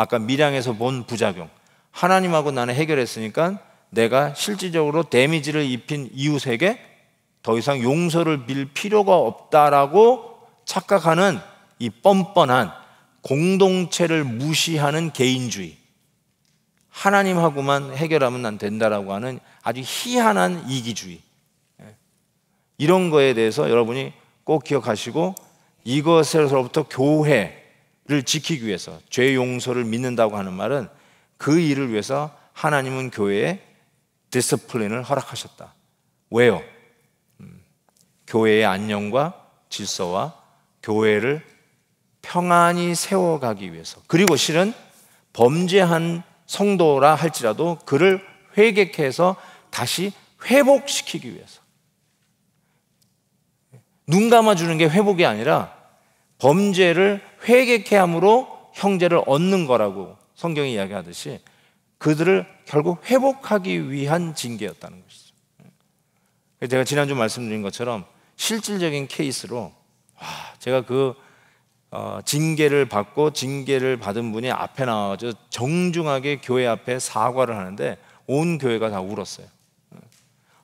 아까 미량에서 본 부작용. 하나님하고 나는 해결했으니까 내가 실질적으로 데미지를 입힌 이웃에게 더 이상 용서를 빌 필요가 없다라고 착각하는 이 뻔뻔한 공동체를 무시하는 개인주의. 하나님하고만 해결하면 난 된다라고 하는 아주 희한한 이기주의. 이런 거에 대해서 여러분이 꼭 기억하시고 이것에서부터 교회, 를 지키기 위해서 죄 용서를 믿는다고 하는 말은 그 일을 위해서 하나님은 교회에 디스플린을 허락하셨다. 왜요? 음, 교회의 안녕과 질서와 교회를 평안히 세워가기 위해서. 그리고 실은 범죄한 성도라 할지라도 그를 회개해서 다시 회복시키기 위해서. 눈 감아주는 게 회복이 아니라 범죄를 회개케 함으로 형제를 얻는 거라고 성경이 이야기하듯이 그들을 결국 회복하기 위한 징계였다는 것이죠. 제가 지난주 말씀드린 것처럼 실질적인 케이스로 와, 제가 그 어, 징계를 받고 징계를 받은 분이 앞에 나와서 정중하게 교회 앞에 사과를 하는데 온 교회가 다 울었어요.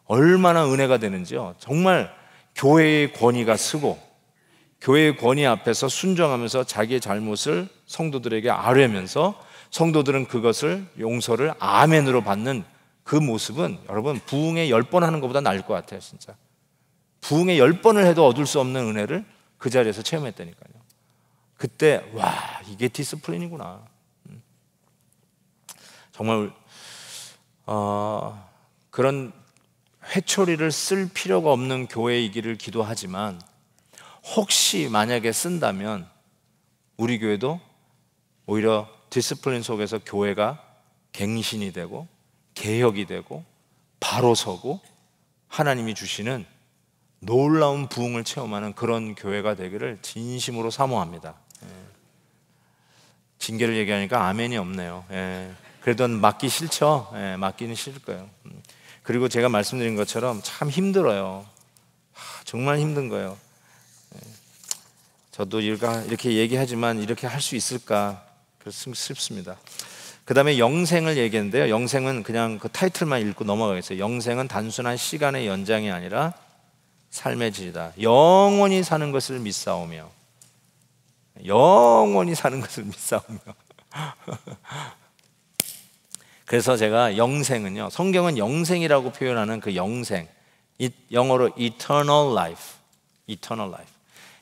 얼마나 은혜가 되는지요. 정말 교회의 권위가 쓰고 교회의 권위 앞에서 순정하면서 자기의 잘못을 성도들에게 아뢰면서 성도들은 그것을 용서를 아멘으로 받는 그 모습은 여러분 부흥에 열 번 하는 것보다 나을 것 같아요, 진짜. 부흥에 열 번을 해도 얻을 수 없는 은혜를 그 자리에서 체험했다니까요. 그때 와 이게 디스플레인이구나. 음. 정말 어, 그런 회초리를 쓸 필요가 없는 교회이기를 기도하지만 혹시 만약에 쓴다면 우리 교회도 오히려 디스플린 속에서 교회가 갱신이 되고 개혁이 되고 바로 서고 하나님이 주시는 놀라운 부흥을 체험하는 그런 교회가 되기를 진심으로 사모합니다. 예. 징계를 얘기하니까 아멘이 없네요. 예. 그래도 맞기 싫죠. 예, 맞기는 싫을 거예요. 음. 그리고 제가 말씀드린 것처럼 참 힘들어요. 하, 정말 힘든 거예요. 저도 이렇게 얘기하지만 이렇게 할 수 있을까? 그래서 슬습니다. 그 다음에 영생을 얘기했는데요. 영생은 그냥 그 타이틀만 읽고 넘어가겠어요. 영생은 단순한 시간의 연장이 아니라 삶의 질이다. 영원히 사는 것을 믿사오며. 영원히 사는 것을 믿사오며. [LAUGHS] 그래서 제가 영생은요. 성경은 영생이라고 표현하는 그 영생. 영어로 eternal life. eternal life.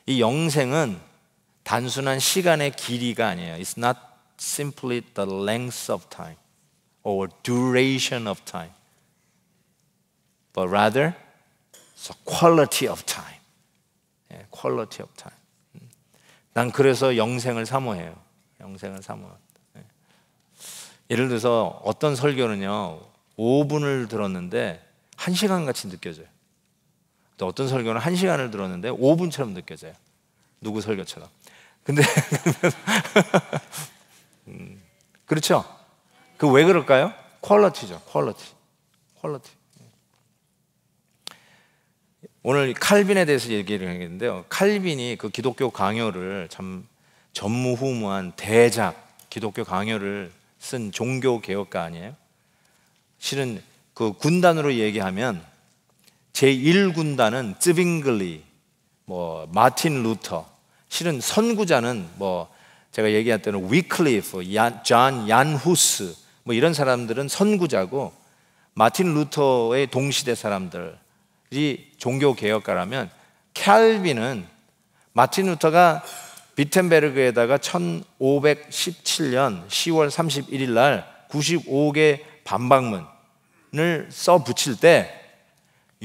이 영생은 단순한 시간의 길이가 아니에요. It's not simply the length of time or duration of time, but rather the quality of time. 예, quality of time. 난 그래서 영생을 사모해요. 영생을 사모한다. 예. 예를 들어서 어떤 설교는요, 5분을 들었는데 1시간 같이 느껴져요. 또 어떤 설교는 한 시간을 들었는데 5분처럼 느껴져요. 누구 설교처럼. 근데 [LAUGHS] 음, 그렇죠. 그 왜 그럴까요? 퀄러티죠. 퀄러티. 퀄러티. 오늘 칼빈에 대해서 얘기를 하겠는데요. 칼빈이 그 기독교 강요를 참 전무후무한 대작 기독교 강요를 쓴 종교 개혁가 아니에요? 실은 그 군단으로 얘기하면 제1군단은 쯔빙글리, 뭐 마틴 루터, 실은 선구자는 뭐 제가 얘기할 때는 위클리프, 야, 존 얀후스 뭐 이런 사람들은 선구자고 마틴 루터의 동시대 사람들이 종교 개혁가라면 캘빈은 마틴 루터가 비텐베르그에다가 1517년 10월 31일 날 95개 반박문을 써 붙일 때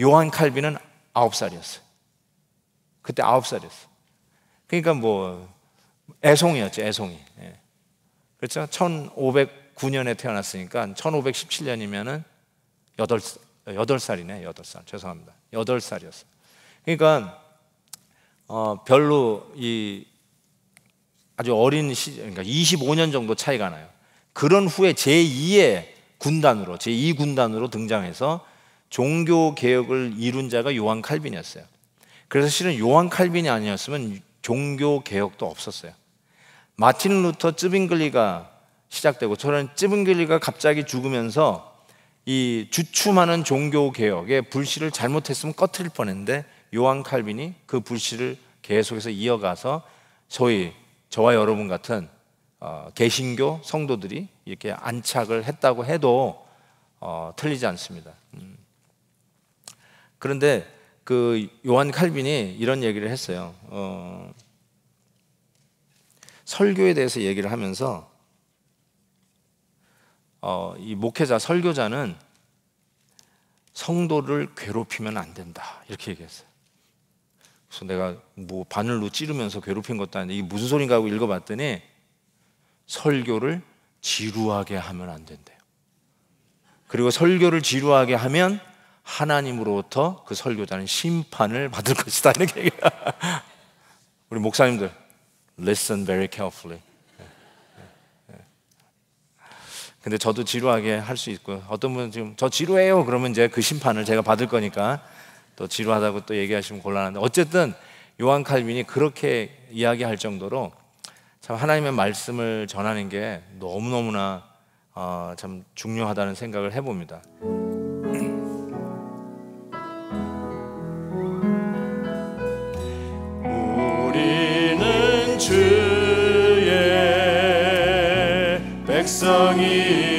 요한 칼빈은 9살이었어요. 그때 9살이었어요. 그러니까 뭐 애송이였죠, 애송이. 예. 그렇죠? 1509년에 태어났으니까 1517년이면은 8, 8살이네, 8살. 죄송합니다. 8살이었어요. 그러니까 어, 별로 이 아주 어린 시 그러니까 25년 정도 차이가 나요. 그런 후에 제2의 군단으로 제2군단으로 등장해서 종교 개혁을 이룬 자가 요한 칼빈이었어요. 그래서 실은 요한 칼빈이 아니었으면 종교 개혁도 없었어요. 마틴 루터 쯔빙글리가 시작되고 저는 쯔빙글리가 갑자기 죽으면서 이 주춤하는 종교 개혁의 불씨를 잘못했으면 꺼트릴 뻔했는데 요한 칼빈이 그 불씨를 계속해서 이어가서 저희 저와 여러분 같은 어, 개신교 성도들이 이렇게 안착을 했다고 해도 어, 틀리지 않습니다. 음. 그런데 그 요한 칼빈이 이런 얘기를 했어요. 어, 설교에 대해서 얘기를 하면서 어, 이 목회자 설교자는 성도를 괴롭히면 안 된다 이렇게 얘기했어요. 그래서 내가 뭐 바늘로 찌르면서 괴롭힌 것도 아닌데 이게 무슨 소린가 하고 읽어봤더니 설교를 지루하게 하면 안 된대요. 그리고 설교를 지루하게 하면 하나님으로부터 그 설교자는 심판을 받을 것이다. 이렇게 얘기해요. [LAUGHS] 우리 목사님들, listen very carefully. 근데 저도 지루하게 할 수 있고 어떤 분은 지금 저 지루해요 그러면 이제 그 심판을 제가 받을 거니까 또 지루하다고 또 얘기하시면 곤란한데 어쨌든 요한 칼빈이 그렇게 이야기할 정도로 참 하나님의 말씀을 전하는 게 너무너무나 어, 참 중요하다는 생각을 해봅니다. 백성이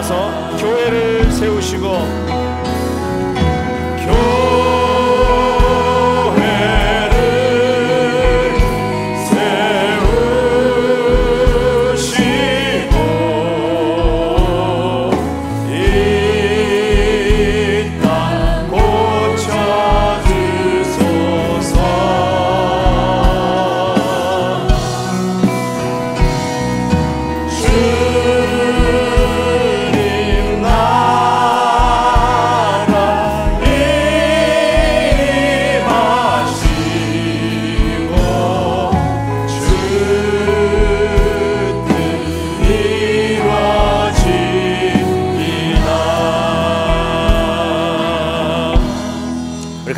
나타나서 교회를 세우시고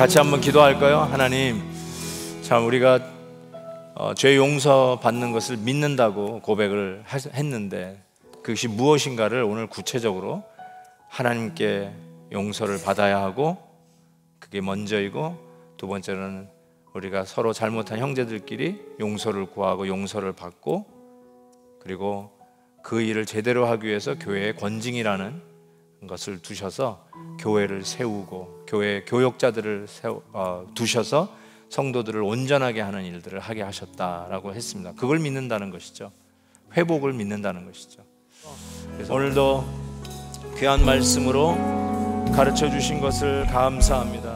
같이 한번 기도할까요? 하나님, 참 우리가 어, 죄 용서 받는 것을 믿는다고 고백을 했는데 그것이 무엇인가를 오늘 구체적으로 하나님께 용서를 받아야 하고 그게 먼저이고 두 번째는 우리가 서로 잘못한 형제들끼리 용서를 구하고 용서를 받고 그리고 그 일을 제대로 하기 위해서 교회의 권징이라는 것을 두셔서 교회를 세우고 교회 교역자들을 세워, 어, 두셔서 성도들을 온전하게 하는 일들을 하게 하셨다라고 했습니다. 그걸 믿는다는 것이죠. 회복을 믿는다는 것이죠. 오늘도 귀한 말씀으로 가르쳐 주신 것을 감사합니다.